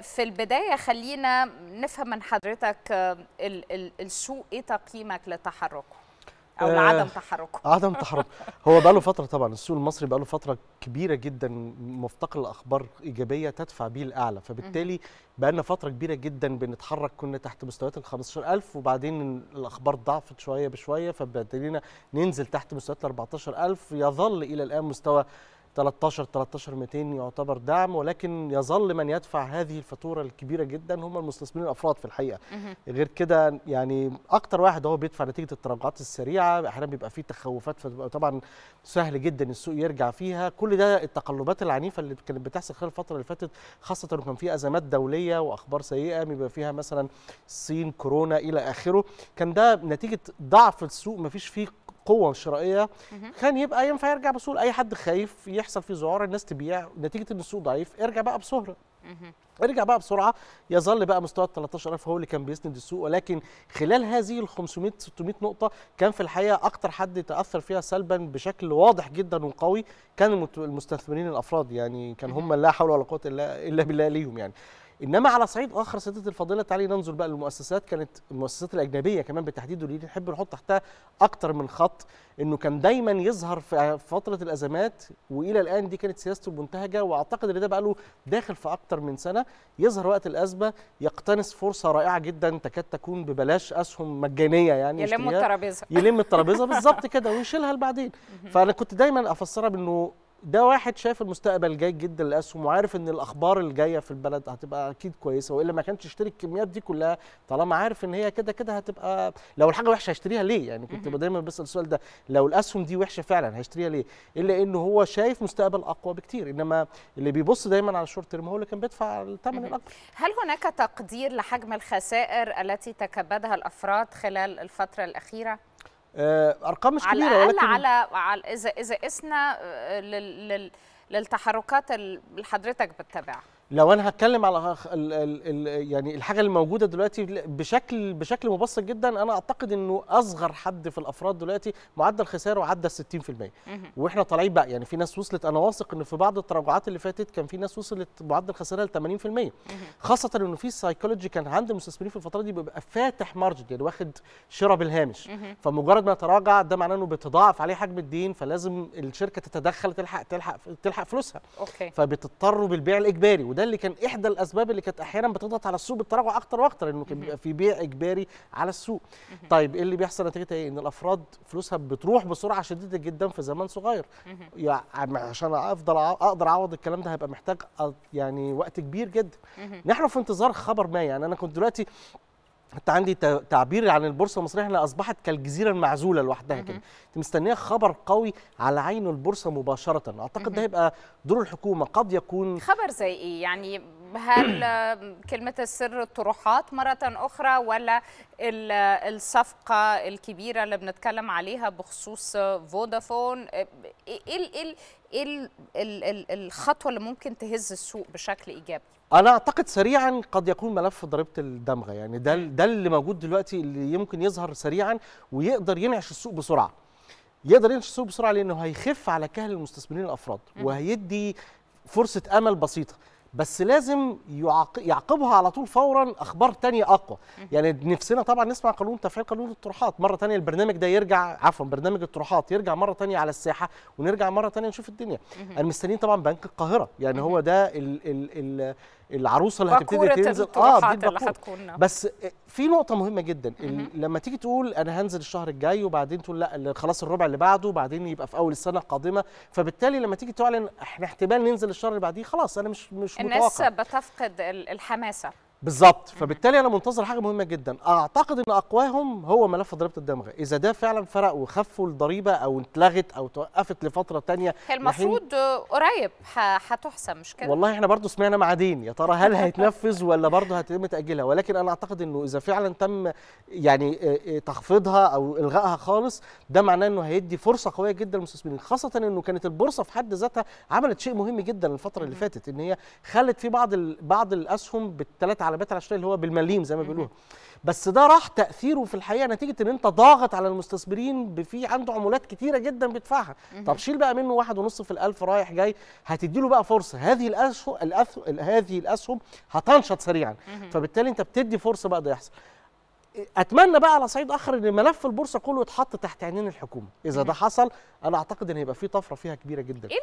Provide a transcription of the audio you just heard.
في البداية خلينا نفهم من حضرتك آه، السوق إيه تقييمك لتحركه أو آه لعدم تحركه عدم تحركه هو بقى له فترة طبعا السوق المصري بقى له فترة كبيرة جدا مفتقر لأخبار إيجابية تدفع بيه الأعلى فبالتالي بقى لنا فترة كبيرة جدا بنتحرك كنا تحت مستويات ال 15000 وبعدين الأخبار ضعفت شوية بشوية فابتدينا ننزل تحت مستويات ال 14000 يظل إلى الآن مستوى 13 13 200 يعتبر دعم ولكن يظل من يدفع هذه الفاتوره الكبيره جدا هم المستثمرين الافراد في الحقيقه غير كده يعني اكتر واحد هو بيدفع نتيجه التراجعات السريعه احيانا بيبقى فيه تخوفات طبعا سهل جدا السوق يرجع فيها كل ده التقلبات العنيفه اللي كانت بتحصل خلال الفتره اللي فاتت خاصه وكان كان في ازمات دوليه واخبار سيئه بيبقى فيها مثلا الصين كورونا الى اخره كان ده نتيجه ضعف السوق ما فيش فيه القوه شرائيه كان يبقى ينفع يرجع بسهوله اي حد خايف يحصل فيه ذعور الناس تبيع نتيجه ان السوق ضعيف ارجع بقى بسهوله ارجع بقى بسرعه يظل بقى مستوى ال 13000 هو اللي كان بيسند السوق ولكن خلال هذه ال 500 600 نقطه كان في الحقيقه اكتر حد تاثر فيها سلبا بشكل واضح جدا وقوي كان المستثمرين الافراد يعني كان هم لا حول ولا قوه الا الا بالله ليهم يعني انما على صعيد اخر سيادتي الفاضله تعالي ننظر بقى للمؤسسات كانت المؤسسات الاجنبيه كمان بالتحديد واللي نحب نحط تحتها اكتر من خط انه كان دايما يظهر في فتره الازمات والى الان دي كانت سياسته المنتهجه واعتقد ان ده بقى له داخل في اكتر من سنه يظهر وقت الازمه يقتنص فرصه رائعه جدا تكاد تكون ببلاش اسهم مجانيه يعني يلم الترابيزه يلم الترابيزه بالظبط كده ويشيلها لبعدين فانا كنت دايما افسرها بانه ده واحد شايف المستقبل جاي جدا للاسهم وعارف ان الاخبار اللي جايه في البلد هتبقى اكيد كويسه والا ما كانش يشتري الكميات دي كلها طالما عارف ان هي كده كده هتبقى لو الحاجه وحشه هيشتريها ليه يعني كنت دايما بسال السؤال ده لو الاسهم دي وحشه فعلا هيشتريها ليه الا ان هو شايف مستقبل اقوى بكتير انما اللي بيبص دايما على الشورت تيرم هو اللي كان بيدفع الثمن الاكبر هل هناك تقدير لحجم الخسائر التي تكبدها الافراد خلال الفتره الاخيره آه، ارقام مش كبيره على ولكن على على اذا اذا قسنا آه، لل للتحركات اللي حضرتك بتتابعها لو انا هتكلم على ال ال الـ يعني الحاجه اللي موجوده دلوقتي بشكل بشكل مبسط جدا انا اعتقد انه اصغر حد في الافراد دلوقتي معدل خساره عدى 60% واحنا طالعين بقى يعني في ناس وصلت انا واثق ان في بعض التراجعات اللي فاتت كان في ناس وصلت معدل خساره ل 80% خاصه انه في سايكولوجي كان عند المستثمرين في الفتره دي بيبقى فاتح مارجن يعني واخد شراء بالهامش فمجرد ما يتراجع ده معناه انه بتضاعف عليه حجم الدين فلازم الشركه تتدخل تلحق تلحق تلحق فلوسها أوكي. فبتضطروا بالبيع الاجباري وده ده اللي كان احدى الاسباب اللي كانت احيانا بتضغط على السوق بالتراجع اكتر واكتر انه كان بيبقى في بيع اجباري على السوق طيب ايه اللي بيحصل نتيجه ايه ان الافراد فلوسها بتروح بسرعه شديده جدا في زمان صغير يعني عشان افضل اقدر اعوض الكلام ده هيبقى محتاج يعني وقت كبير جدا نحن في انتظار خبر ما يعني انا كنت دلوقتي حتى عندي تعبير عن البورصه المصريه احنا اصبحت كالجزيره المعزوله لوحدها كده انت مستنيه خبر قوي على عين البورصه مباشره اعتقد ده هيبقى دور الحكومه قد يكون خبر زي ايه يعني هل كلمة السر الطروحات مرة أخرى ولا الصفقة الكبيرة اللي بنتكلم عليها بخصوص فودافون إيه, إيه, إيه, إيه الخطوة اللي ممكن تهز السوق بشكل إيجابي؟ انا اعتقد سريعا قد يكون ملف ضريبه الدمغه يعني ده ده اللي موجود دلوقتي اللي يمكن يظهر سريعا ويقدر ينعش السوق بسرعه يقدر ينعش السوق بسرعه لانه هيخف على كهل المستثمرين الافراد وهيدي فرصه امل بسيطه بس لازم يعقبها على طول فورا اخبار تانية اقوى يعني نفسنا طبعا نسمع قانون تفعيل قانون الطروحات مره تانية البرنامج ده يرجع عفوا برنامج الطروحات يرجع مره تانية على الساحه ونرجع مره تانية نشوف الدنيا انا مستنيين طبعا بنك القاهره يعني هو ده ال ال ال العروسه اللي هتبتدي تنزل اه دي اللي هتكون بس آه، في نقطه مهمه جدا لما تيجي تقول انا هنزل الشهر الجاي وبعدين تقول لا خلاص الربع اللي بعده وبعدين يبقى في اول السنه القادمه فبالتالي لما تيجي تعلن احنا احتمال ننزل الشهر اللي بعديه خلاص انا مش مش الناس بتفقد الحماسه بالظبط فبالتالي انا منتظر حاجه مهمه جدا اعتقد ان اقواهم هو ملف ضريبه الدمغ اذا ده فعلا فرق وخفوا الضريبه او اتلغت او توقفت لفتره تانية هي المفروض قريب هتحسم مش كده والله احنا برضو سمعنا معادين يا ترى هل هيتنفذ ولا برضو هتتم تاجيلها ولكن انا اعتقد انه اذا فعلا تم يعني آه، آه، تخفيضها او الغائها خالص ده معناه انه هيدي فرصه قويه جدا للمستثمرين خاصه انه كانت البورصه في حد ذاتها عملت شيء مهم جدا الفتره اللي فاتت ان هي خلت في بعض بعض الاسهم بالثلاثه بيت العشريه اللي هو بالمليم زي ما بيقولوها بس ده راح تاثيره في الحقيقه نتيجه ان انت ضاغط على المستثمرين في عنده عمولات كتيره جدا بيدفعها طب شيل بقى منه واحد ونص في الالف رايح جاي هتديله بقى فرصه هذه الاسهم هذه الاسهم هتنشط سريعا فبالتالي انت بتدي فرصه بقى ده يحصل اتمنى بقى على صعيد اخر ان ملف البورصه كله يتحط تحت عينين الحكومه اذا ده حصل انا اعتقد ان هيبقى في طفره فيها كبيره جدا إيه